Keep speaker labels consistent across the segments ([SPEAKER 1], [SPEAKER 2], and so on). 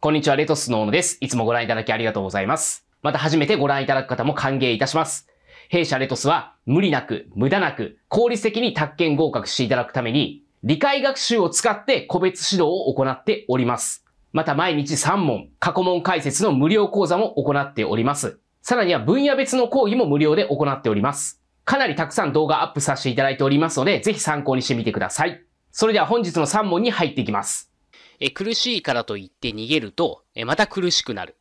[SPEAKER 1] こんにちは、レトスの小野です。いつもご覧いただきありがとうございます。また初めてご覧いただく方も歓迎いたします。弊社レトスは無理なく、無駄なく、効率的に宅建合格していただくために、理解学習を使って個別指導を行っております。また毎日3問、過去問解説の無料講座も行っております。さらには分野別の講義も無料で行っております。かなりたくさん動画アップさせていただいておりますので、ぜひ参考にしてみてください。それでは本日の3問に入っていきます。え苦しいからといって逃げると、えまた苦しくなる。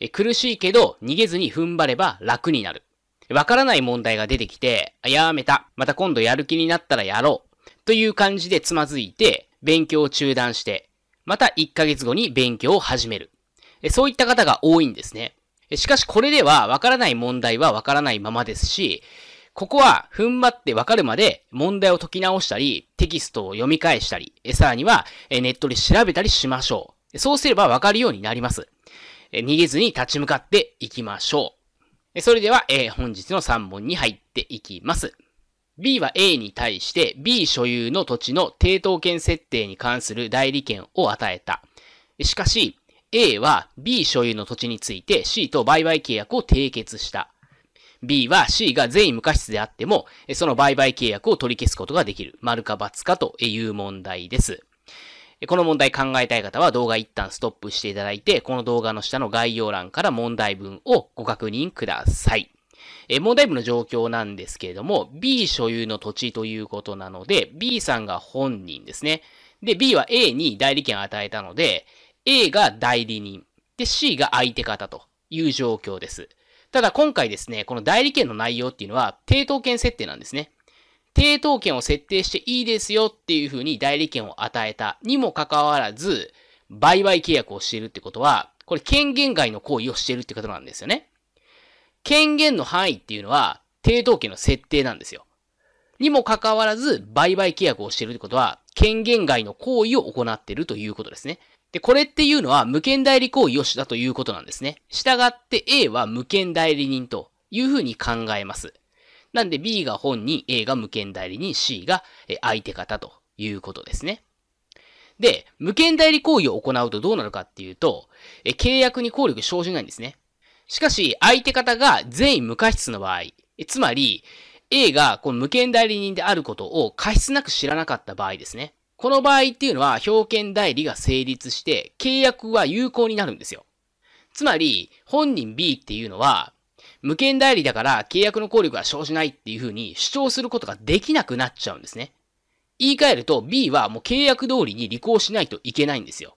[SPEAKER 1] え苦しいけど逃げずに踏ん張れば楽になる。わからない問題が出てきて、やめた。また今度やる気になったらやろう。という感じでつまずいて、勉強を中断して、また1ヶ月後に勉強を始める。そういった方が多いんですね。しかしこれではわからない問題はわからないままですし、ここは踏ん張ってわかるまで問題を解き直したり、テキストを読み返したり、さらにはネットで調べたりしましょう。そうすればわかるようになります。逃げずに立ち向かっていきましょう。それでは、えー、本日の3問に入っていきます。B は A に対して B 所有の土地の抵当権設定に関する代理権を与えた。しかし、A は B 所有の土地について C と売買契約を締結した。B は C が全員無過失であっても、その売買契約を取り消すことができる。丸か×かという問題です。この問題考えたい方は動画一旦ストップしていただいて、この動画の下の概要欄から問題文をご確認ください。問題文の状況なんですけれども、B 所有の土地ということなので、B さんが本人ですね。で、B は A に代理権を与えたので、A が代理人。で、C が相手方という状況です。ただ今回ですね、この代理権の内容っていうのは、抵当権設定なんですね。抵当権を設定していいですよっていうふうに代理権を与えたにもかかわらず、売買契約をしているってことは、これ権限外の行為をしているってことなんですよね。権限の範囲っていうのは、抵当権の設定なんですよ。にもかかわらず、売買契約をしているってことは、権限外の行為を行っているということですね。で、これっていうのは無権代理行為をしだということなんですね。従って A は無権代理人というふうに考えます。なんで B が本人、A が無権代理人、C が相手方ということですね。で、無権代理行為を行うとどうなるかっていうと、え契約に効力生じないんですね。しかし、相手方が全員無過失の場合、えつまり、A がこの無権代理人であることを過失なく知らなかった場合ですね。この場合っていうのは、表券代理が成立して、契約は有効になるんですよ。つまり、本人 B っていうのは、無権代理だから契約の効力は生じないっていうふうに主張することができなくなっちゃうんですね。言い換えると B はもう契約通りに履行しないといけないんですよ。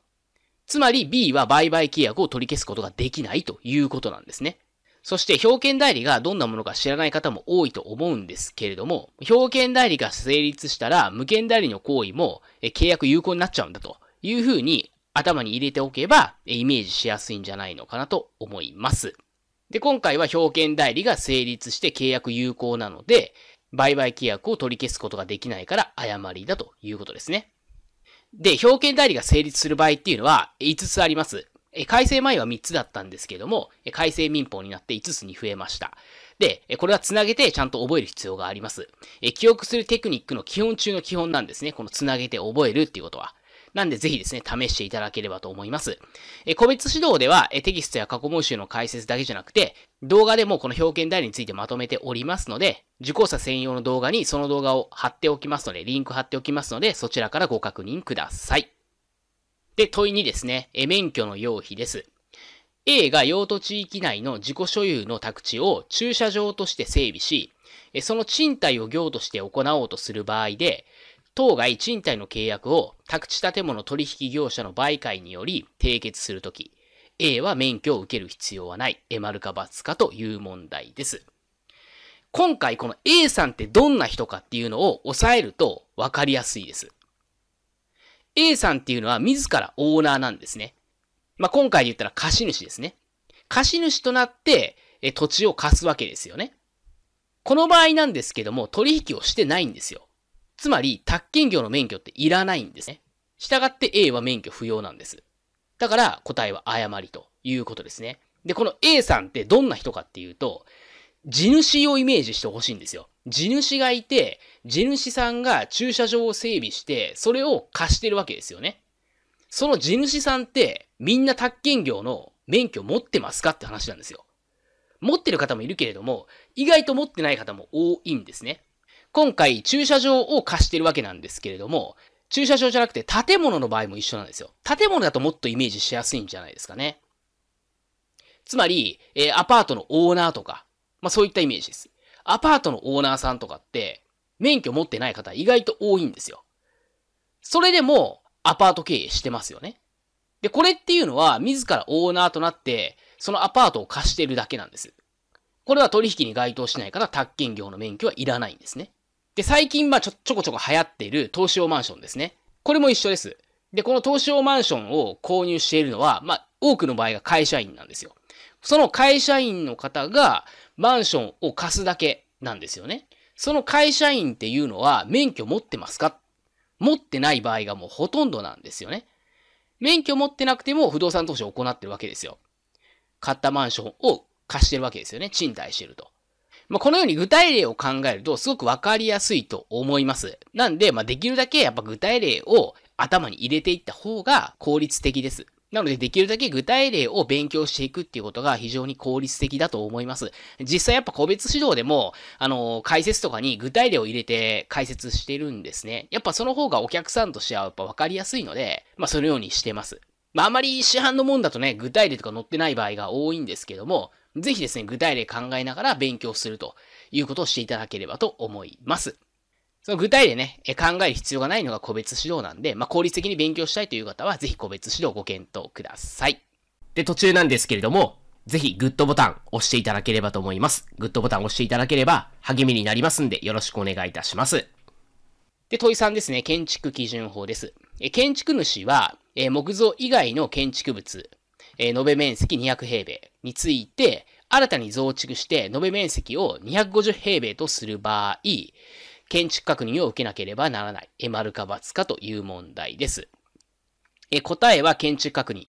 [SPEAKER 1] つまり B は売買契約を取り消すことができないということなんですね。そして、表券代理がどんなものか知らない方も多いと思うんですけれども、表券代理が成立したら、無権代理の行為も契約有効になっちゃうんだというふうに頭に入れておけば、イメージしやすいんじゃないのかなと思います。で、今回は表券代理が成立して契約有効なので、売買契約を取り消すことができないから誤りだということですね。で、表券代理が成立する場合っていうのは5つあります。改正前は3つだったんですけども、改正民法になって5つに増えました。で、これはつなげてちゃんと覚える必要があります。記憶するテクニックの基本中の基本なんですね。このつなげて覚えるっていうことは。なんでぜひですね、試していただければと思います。え、個別指導では、え、テキストや過去問集の解説だけじゃなくて、動画でもこの表現代についてまとめておりますので、受講者専用の動画にその動画を貼っておきますので、リンク貼っておきますので、そちらからご確認ください。で、問い2ですね、え免許の用費です。A が用途地域内の自己所有の宅地を駐車場として整備し、その賃貸を業として行おうとする場合で、当該賃貸の契約を宅地建物取引業者の媒介により締結するとき、A は免許を受ける必要はない、え、丸かつかという問題です。今回この A さんってどんな人かっていうのを押さえると分かりやすいです。A さんっていうのは自らオーナーなんですね。まあ、今回で言ったら貸主ですね。貸主となって、え、土地を貸すわけですよね。この場合なんですけども、取引をしてないんですよ。つまり、宅建業の免許っていらないんですね。従って A は免許不要なんです。だから、答えは誤りということですね。で、この A さんってどんな人かっていうと、地主をイメージしてほしいんですよ。地主がいて、地主さんが駐車場を整備して、それを貸してるわけですよね。その地主さんって、みんな宅建業の免許持ってますかって話なんですよ。持ってる方もいるけれども、意外と持ってない方も多いんですね。今回、駐車場を貸してるわけなんですけれども、駐車場じゃなくて建物の場合も一緒なんですよ。建物だともっとイメージしやすいんじゃないですかね。つまり、えー、アパートのオーナーとか、まあそういったイメージです。アパートのオーナーさんとかって、免許持ってない方意外と多いんですよ。それでもアパート経営してますよね。で、これっていうのは自らオーナーとなって、そのアパートを貸してるだけなんです。これは取引に該当しないから宅建業の免許はいらないんですね。で、最近まあちょ、ちょこちょこ流行っている投資用マンションですね。これも一緒です。で、この投資用マンションを購入しているのは、まあ多くの場合が会社員なんですよ。その会社員の方がマンションを貸すだけなんですよね。その会社員っていうのは免許持ってますか持ってない場合がもうほとんどなんですよね。免許持ってなくても不動産投資を行ってるわけですよ。買ったマンションを貸してるわけですよね。賃貸してると。まあ、このように具体例を考えるとすごくわかりやすいと思います。なんで、まあ、できるだけやっぱ具体例を頭に入れていった方が効率的です。なので、できるだけ具体例を勉強していくっていうことが非常に効率的だと思います。実際やっぱ個別指導でも、あの、解説とかに具体例を入れて解説してるんですね。やっぱその方がお客さんとしてはやっぱ分かりやすいので、まあそのようにしてます。まああまり市販のもんだとね、具体例とか載ってない場合が多いんですけども、ぜひですね、具体例考えながら勉強するということをしていただければと思います。その具体でね、考える必要がないのが個別指導なんで、まあ、効率的に勉強したいという方は、ぜひ個別指導ご検討ください。で、途中なんですけれども、ぜひグッドボタン押していただければと思います。グッドボタン押していただければ励みになりますんで、よろしくお願いいたします。で、問い3ですね。建築基準法です。え建築主は、え木造以外の建築物、え延べ面積200平米について、新たに増築して、延べ面積を250平米とする場合、建築確認を受けなければならない。え、丸かつかという問題です。え、答えは建築確認。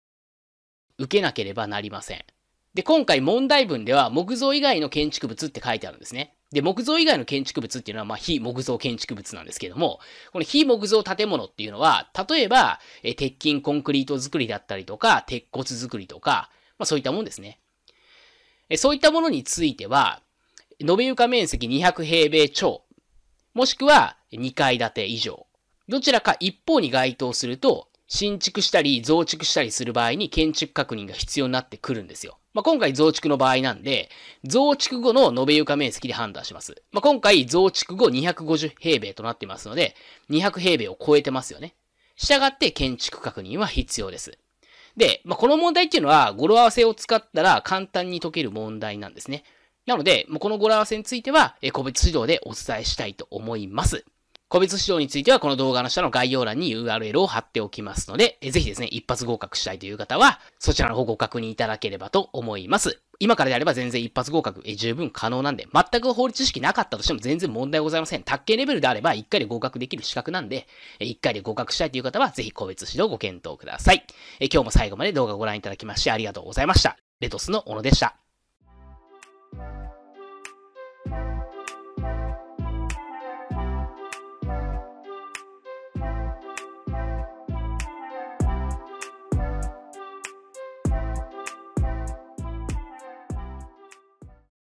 [SPEAKER 1] 受けなければなりません。で、今回問題文では木造以外の建築物って書いてあるんですね。で、木造以外の建築物っていうのは、まあ、非木造建築物なんですけども、この非木造建物っていうのは、例えば、え鉄筋コンクリート作りだったりとか、鉄骨作りとか、まあ、そういったもんですね。えそういったものについては、延べ床面積200平米超もしくは2階建て以上。どちらか一方に該当すると、新築したり増築したりする場合に建築確認が必要になってくるんですよ。まあ、今回増築の場合なんで、増築後の延べ床面積で判断します。まあ、今回増築後250平米となってますので、200平米を超えてますよね。従って建築確認は必要です。で、まあ、この問題っていうのは語呂合わせを使ったら簡単に解ける問題なんですね。なので、もうこの語呂合わせについては、個別指導でお伝えしたいと思います。個別指導については、この動画の下の概要欄に URL を貼っておきますので、ぜひですね、一発合格したいという方は、そちらの方ご確認いただければと思います。今からであれば全然一発合格十分可能なんで、全く法律知識なかったとしても全然問題ございません。卓球レベルであれば一回で合格できる資格なんで、一回で合格したいという方はぜひ個別指導ご検討ください。今日も最後まで動画をご覧いただきましてありがとうございました。レトスの小野でした。